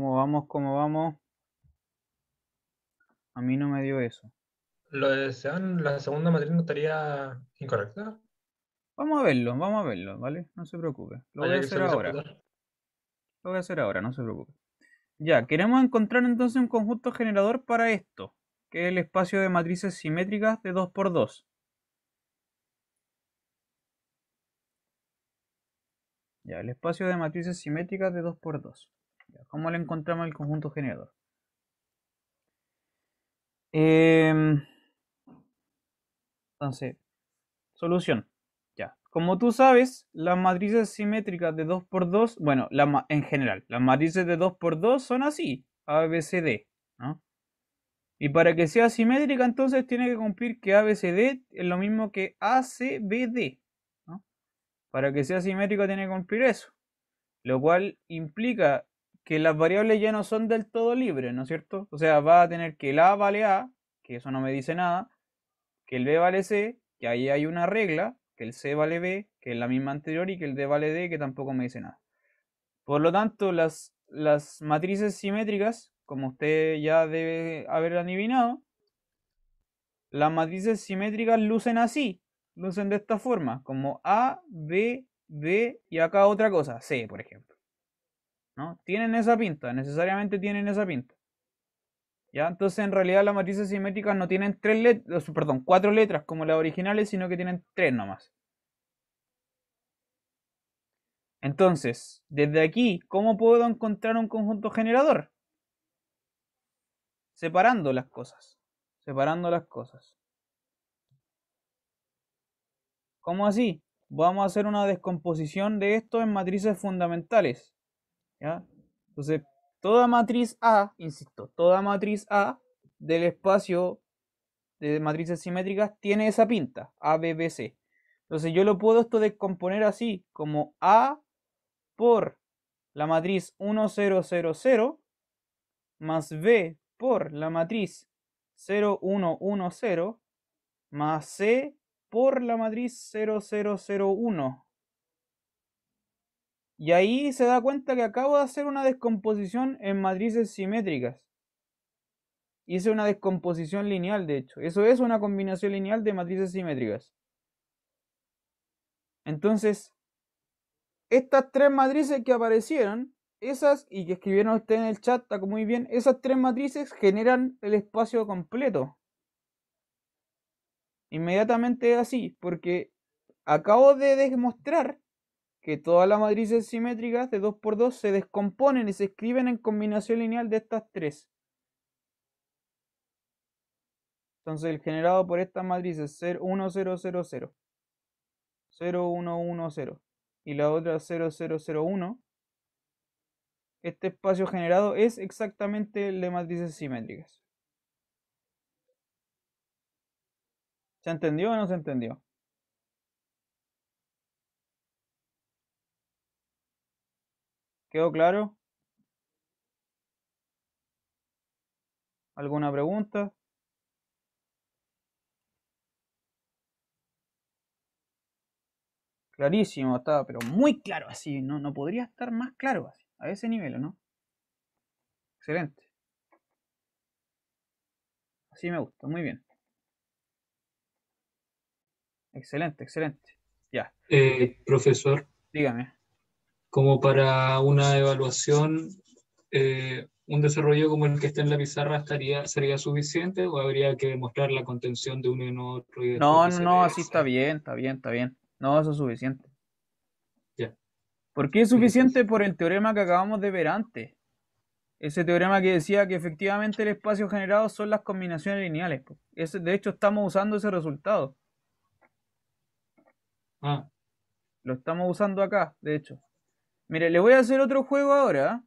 ¿Cómo vamos? ¿Cómo vamos? A mí no me dio eso. ¿Lo de Sean, la segunda matriz no estaría incorrecta? Vamos a verlo, vamos a verlo, ¿vale? No se preocupe. Lo ah, voy a hacer ahora. Lo voy a hacer ahora, no se preocupe. Ya, queremos encontrar entonces un conjunto generador para esto, que es el espacio de matrices simétricas de 2x2. Ya, el espacio de matrices simétricas de 2x2. ¿Cómo le encontramos el conjunto generador? Em, entonces, solución. Ya. Como tú sabes, las matrices simétricas de 2x2, bueno, la, en general, las matrices de 2x2 son así, ABCD, ¿no? Y para que sea simétrica, entonces tiene que cumplir que ABCD es lo mismo que ACBD. ¿no? Para que sea simétrica tiene que cumplir eso. Lo cual implica que las variables ya no son del todo libres, ¿no es cierto? O sea, va a tener que el A vale A, que eso no me dice nada, que el B vale C, que ahí hay una regla, que el C vale B, que es la misma anterior, y que el D vale D, que tampoco me dice nada. Por lo tanto, las, las matrices simétricas, como usted ya debe haber adivinado, las matrices simétricas lucen así, lucen de esta forma, como A, B, B y acá otra cosa, C, por ejemplo. ¿no? Tienen esa pinta, necesariamente tienen esa pinta. ¿Ya? Entonces, en realidad, las matrices simétricas no tienen tres letras, perdón, cuatro letras como las originales, sino que tienen tres nomás. Entonces, desde aquí, ¿cómo puedo encontrar un conjunto generador? Separando las cosas. Separando las cosas. ¿Cómo así? Vamos a hacer una descomposición de esto en matrices fundamentales. Entonces, toda matriz A, insisto, toda matriz A del espacio de matrices simétricas tiene esa pinta, A, B, B, C. Entonces yo lo puedo esto descomponer así, como A por la matriz 1, 0, 0, 0, más B por la matriz 0, 1, 1, 0, más C por la matriz 0, 0, 0, 1. Y ahí se da cuenta que acabo de hacer una descomposición en matrices simétricas. Hice una descomposición lineal, de hecho. Eso es una combinación lineal de matrices simétricas. Entonces, estas tres matrices que aparecieron, esas, y que escribieron ustedes en el chat, está muy bien, esas tres matrices generan el espacio completo. Inmediatamente así, porque acabo de demostrar que todas las matrices simétricas de 2x2 se descomponen y se escriben en combinación lineal de estas tres. Entonces el generado por estas matrices es 0, 1, 0, 0, 0. 0, 1, 1, 0. Y la otra 0, 0, 0, 1. Este espacio generado es exactamente el de matrices simétricas. ¿Se entendió o no se entendió? ¿Quedó claro? ¿Alguna pregunta? Clarísimo, estaba, pero muy claro así, no, no podría estar más claro así, a ese nivel, no? Excelente. Así me gusta, muy bien. Excelente, excelente. Ya. Eh, profesor. Dígame como para una evaluación, eh, un desarrollo como el que está en la pizarra estaría, sería suficiente o habría que demostrar la contención de uno en otro? no, no, no, así está bien, está bien, está bien. No, eso es suficiente. ¿Por qué es suficiente? Por el teorema que acabamos de ver antes. Ese teorema que decía que efectivamente el espacio generado son las combinaciones lineales. de hecho, estamos usando ese resultado. Ah. Lo estamos usando acá, de hecho. Mire, le voy a hacer otro juego ahora.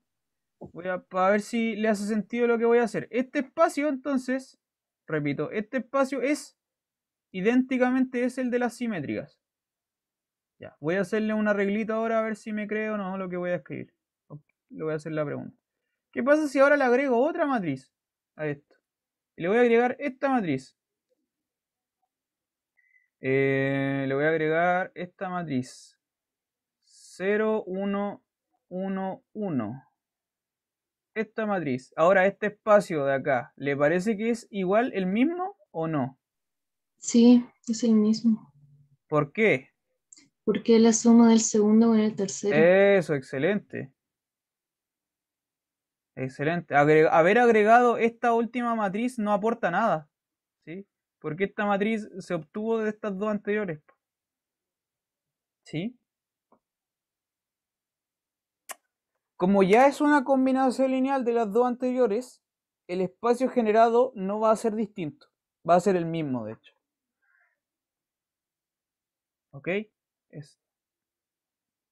Voy a, ver si le hace sentido lo que voy a hacer. Este espacio, entonces, repito, este espacio es idénticamente es el de las simétricas. Ya, voy a hacerle una reglita ahora a ver si me creo o no lo que voy a escribir. le voy a hacer la pregunta. ¿Qué pasa si ahora le agrego otra matriz a esto? le voy a agregar esta matriz. Eh, le voy a agregar esta matriz. 0, 1, 1, 1. Esta matriz. Ahora, este espacio de acá, ¿le parece que es igual el mismo o no? Sí, es el mismo. ¿Por qué? Porque la suma del segundo con el tercero. Eso, excelente. Excelente. haber agregado esta última matriz no aporta nada. ¿Sí? Porque esta matriz se obtuvo de estas dos anteriores. ¿Sí? Como ya es una combinación lineal de las dos anteriores, el espacio generado no va a ser distinto, va a ser el mismo, de hecho. ¿Ok? Es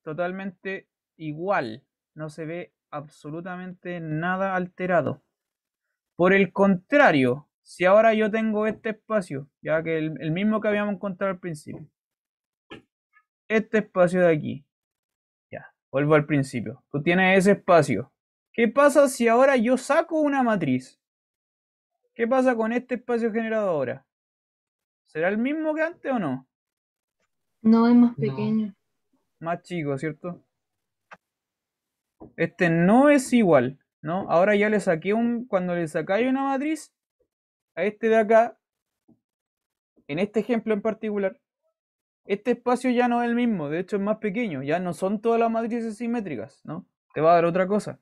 totalmente igual, no se ve absolutamente nada alterado. Por el contrario, si ahora yo tengo este espacio, ya que el, el mismo que habíamos encontrado al principio, este espacio de aquí, Vuelvo al principio. Tú tienes ese espacio. ¿Qué pasa si ahora yo saco una matriz? ¿Qué pasa con este espacio generado ahora? ¿Será el mismo que antes o no? No, es más pequeño. Más chico, ¿cierto? Este no es igual, ¿no? Ahora ya le saqué un... Cuando le sacáis una matriz, a este de acá, en este ejemplo en particular, este espacio ya no es el mismo, de hecho es más pequeño, ya no son todas las matrices simétricas, ¿no? Te va a dar otra cosa.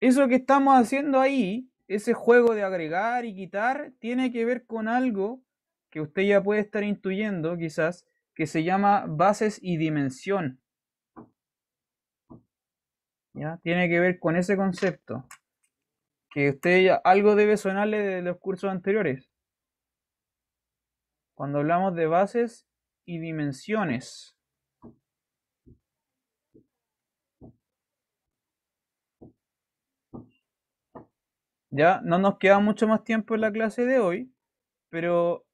Eso que estamos haciendo ahí, ese juego de agregar y quitar, tiene que ver con algo que usted ya puede estar intuyendo quizás, que se llama bases y dimensión. ¿Ya? Tiene que ver con ese concepto, que usted ya, algo debe sonarle de los cursos anteriores cuando hablamos de bases y dimensiones. Ya no nos queda mucho más tiempo en la clase de hoy, pero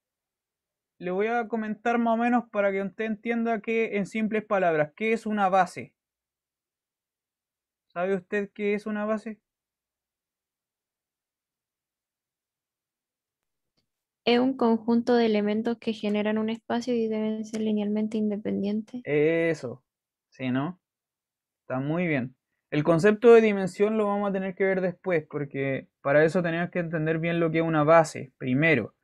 le voy a comentar más o menos para que usted entienda que en simples palabras, ¿qué es una base? ¿Sabe usted qué es una base? es un conjunto de elementos que generan un espacio y deben ser linealmente independientes. Eso, sí, ¿no? Está muy bien. El concepto de dimensión lo vamos a tener que ver después, porque para eso tenemos que entender bien lo que es una base, primero.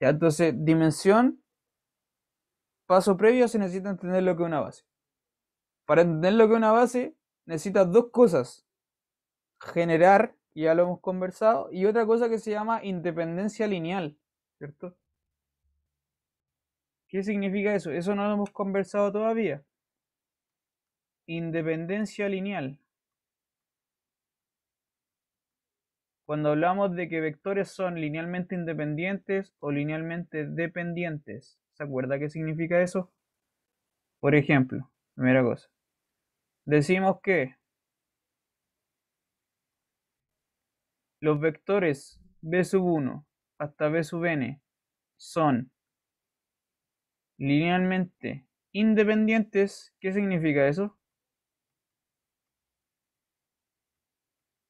¿Ya? Entonces, dimensión, paso previo, se necesita entender lo que es una base. Para entender lo que es una base, necesitas dos cosas. Generar ya lo hemos conversado, y otra cosa que se llama independencia lineal, ¿cierto? ¿Qué significa eso? Eso no lo hemos conversado todavía. Independencia lineal. Cuando hablamos de que vectores son linealmente independientes o linealmente dependientes, ¿se acuerda qué significa eso? Por ejemplo, primera cosa. Decimos que Los vectores B1 hasta sub n son linealmente independientes. ¿Qué significa eso?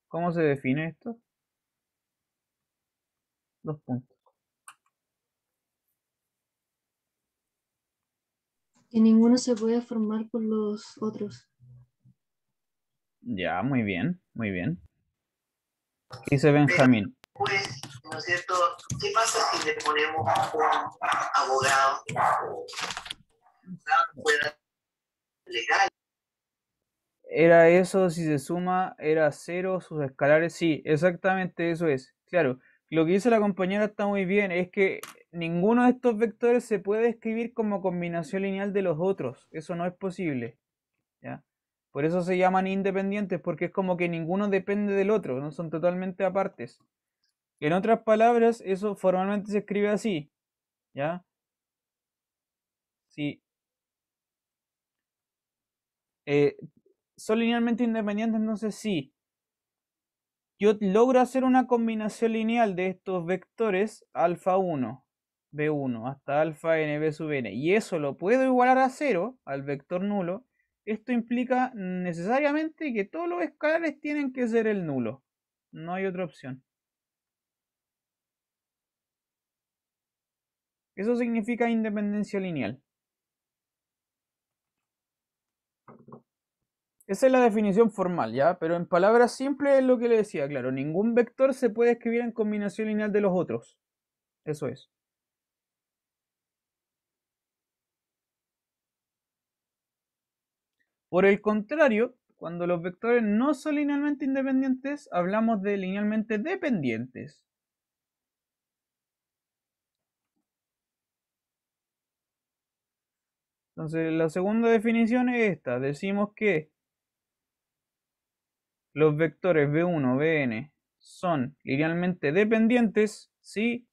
¿Cómo se define esto? Dos puntos. Que ninguno se puede formar por los otros. Ya, muy bien, muy bien. Dice Benjamín. Pues, ¿no es cierto? ¿Qué pasa si le ponemos un legal? Era eso, si se suma, era cero, sus escalares, sí, exactamente eso es. Claro, lo que dice la compañera está muy bien, es que ninguno de estos vectores se puede escribir como combinación lineal de los otros, eso no es posible. Por eso se llaman independientes, porque es como que ninguno depende del otro, no son totalmente apartes. En otras palabras, eso formalmente se escribe así, ¿ya? Sí. Eh, ¿Son linealmente independientes? Entonces sí. Yo logro hacer una combinación lineal de estos vectores alfa 1, b1, hasta alfa n, b sub n. Y eso lo puedo igualar a 0, al vector nulo, esto implica necesariamente que todos los escalares tienen que ser el nulo. No hay otra opción. Eso significa independencia lineal. Esa es la definición formal, ¿ya? Pero en palabras simples es lo que le decía, claro. Ningún vector se puede escribir en combinación lineal de los otros. Eso es. Por el contrario, cuando los vectores no son linealmente independientes, hablamos de linealmente dependientes. Entonces, la segunda definición es esta. Decimos que los vectores B1, Bn son linealmente dependientes si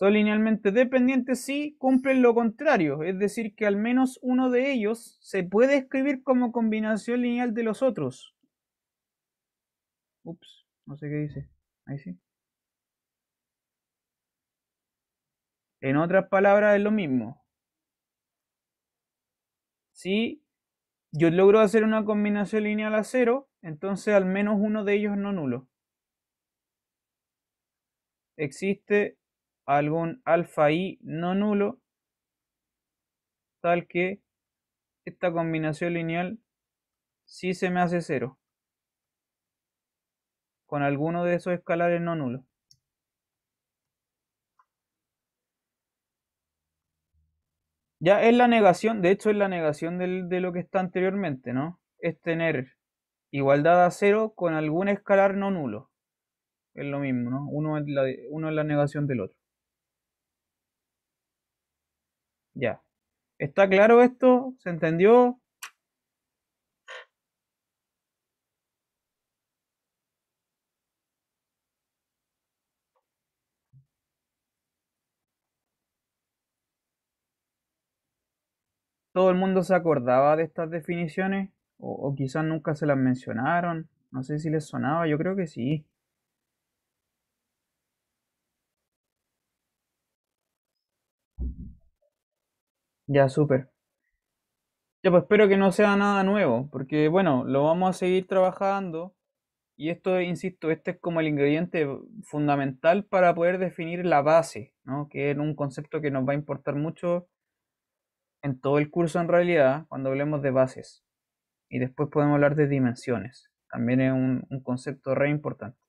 son linealmente dependientes si cumplen lo contrario, es decir, que al menos uno de ellos se puede escribir como combinación lineal de los otros. Ups, no sé qué dice. Ahí sí. En otras palabras, es lo mismo. Si yo logro hacer una combinación lineal a cero, entonces al menos uno de ellos no nulo. Existe algún alfa i no nulo, tal que esta combinación lineal sí se me hace cero con alguno de esos escalares no nulos. Ya es la negación, de hecho es la negación de lo que está anteriormente, ¿no? Es tener igualdad a cero con algún escalar no nulo. Es lo mismo, ¿no? Uno es la, uno es la negación del otro. Ya. ¿Está claro esto? ¿Se entendió? ¿Todo el mundo se acordaba de estas definiciones? O, quizás nunca se las mencionaron. No sé si les sonaba, yo creo que sí. Ya, súper. Ya, pues espero que no sea nada nuevo, porque bueno, lo vamos a seguir trabajando y esto, insisto, este es como el ingrediente fundamental para poder definir la base, ¿no? que es un concepto que nos va a importar mucho en todo el curso en realidad, cuando hablemos de bases. Y después podemos hablar de dimensiones, también es un concepto re importante.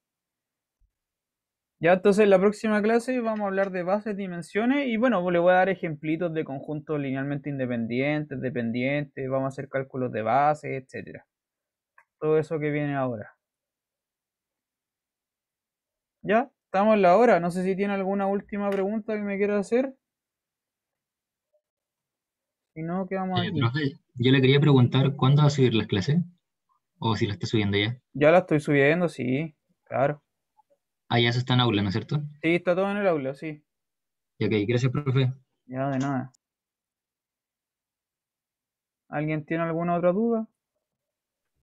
Ya, entonces en la próxima clase vamos a hablar de bases, dimensiones y bueno, le voy a dar ejemplitos de conjuntos linealmente independientes, dependientes, vamos a hacer cálculos de bases, etcétera. Todo eso que viene ahora. Ya, estamos en la hora. No sé si tiene alguna última pregunta que me quiera hacer. Si no, ¿qué vamos eh, yo le quería preguntar cuándo va a subir las clases o si la está subiendo ya. Ya la estoy subiendo, sí, claro. Ah, ya se está en aula, ¿no es cierto? Sí, está todo en el aula, sí. Ya ok, gracias, profe. Ya, de nada. ¿Alguien tiene alguna otra duda?